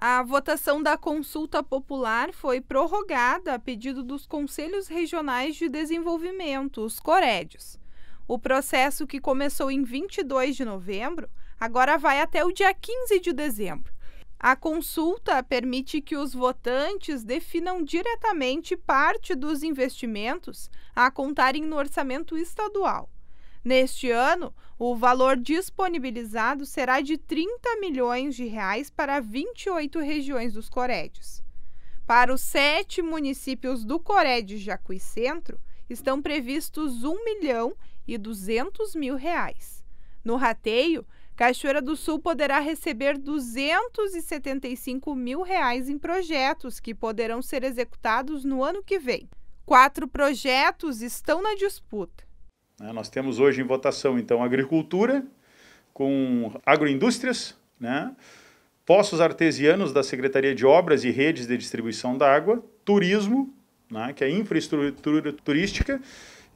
A votação da consulta popular foi prorrogada a pedido dos Conselhos Regionais de Desenvolvimento, os COREDs. O processo, que começou em 22 de novembro, agora vai até o dia 15 de dezembro. A consulta permite que os votantes definam diretamente parte dos investimentos a contarem no orçamento estadual. Neste ano, o valor disponibilizado será de 30 milhões de reais para 28 regiões dos Coredes. Para os sete municípios do Coré Jacuí Centro, estão previstos 1 milhão e 200 mil reais. No rateio, Cachoeira do Sul poderá receber 275 mil reais em projetos que poderão ser executados no ano que vem. Quatro projetos estão na disputa. Né? Nós temos hoje em votação, então, agricultura, com agroindústrias, né? poços artesianos da Secretaria de Obras e Redes de Distribuição da Água, turismo, né? que é infraestrutura turística,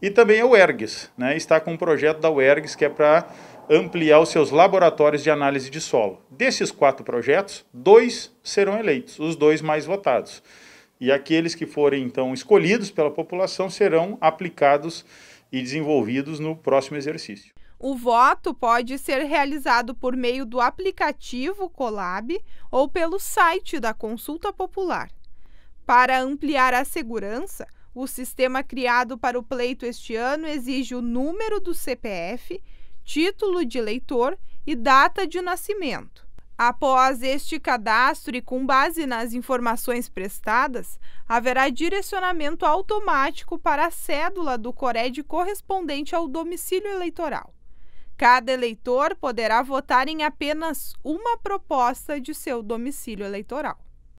e também a UERGS. Né? Está com um projeto da UERGS que é para ampliar os seus laboratórios de análise de solo. Desses quatro projetos, dois serão eleitos, os dois mais votados. E aqueles que forem, então, escolhidos pela população serão aplicados e desenvolvidos no próximo exercício. O voto pode ser realizado por meio do aplicativo Colab ou pelo site da Consulta Popular. Para ampliar a segurança, o sistema criado para o pleito este ano exige o número do CPF, título de eleitor e data de nascimento. Após este cadastro e com base nas informações prestadas, haverá direcionamento automático para a cédula do CORED correspondente ao domicílio eleitoral. Cada eleitor poderá votar em apenas uma proposta de seu domicílio eleitoral.